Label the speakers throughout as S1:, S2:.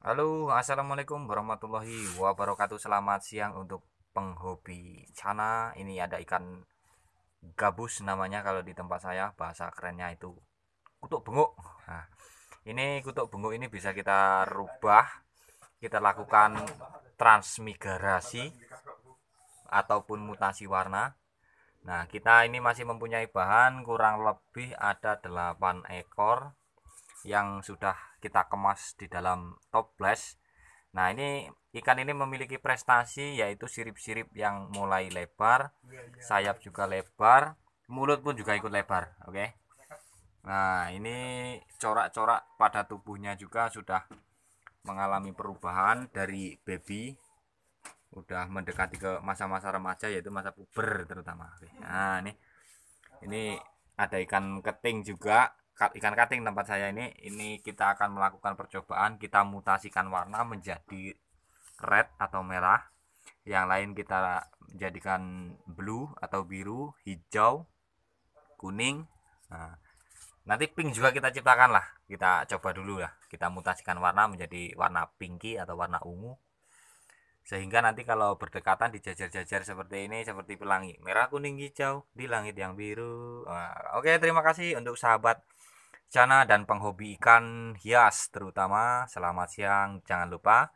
S1: Halo, assalamualaikum warahmatullahi wabarakatuh. Selamat siang untuk penghobi cana. Ini ada ikan gabus namanya kalau di tempat saya bahasa kerennya itu kutuk bunguk. Nah, ini kutuk bunguk ini bisa kita rubah, kita lakukan transmigrasi ataupun mutasi warna. Nah, kita ini masih mempunyai bahan kurang lebih ada 8 ekor yang sudah kita kemas di dalam toples. Nah, ini ikan ini memiliki prestasi yaitu sirip-sirip yang mulai lebar, iya, iya. sayap juga lebar, mulut pun juga ikut lebar, oke. Okay? Nah, ini corak-corak pada tubuhnya juga sudah mengalami perubahan dari baby udah mendekati ke masa-masa remaja yaitu masa puber terutama. Nah, ini ini ada ikan keting juga ikan kating tempat saya ini ini kita akan melakukan percobaan kita mutasikan warna menjadi red atau merah yang lain kita jadikan blue atau biru hijau kuning nah, nanti pink juga kita ciptakan lah kita coba dulu lah kita mutasikan warna menjadi warna pinky atau warna ungu sehingga nanti kalau berdekatan dijajar-jajar seperti ini seperti pelangi merah kuning hijau di langit yang biru nah, oke okay, terima kasih untuk sahabat Cana dan penghobi ikan hias terutama. Selamat siang, jangan lupa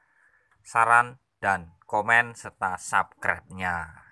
S1: saran dan komen serta subscribe-nya.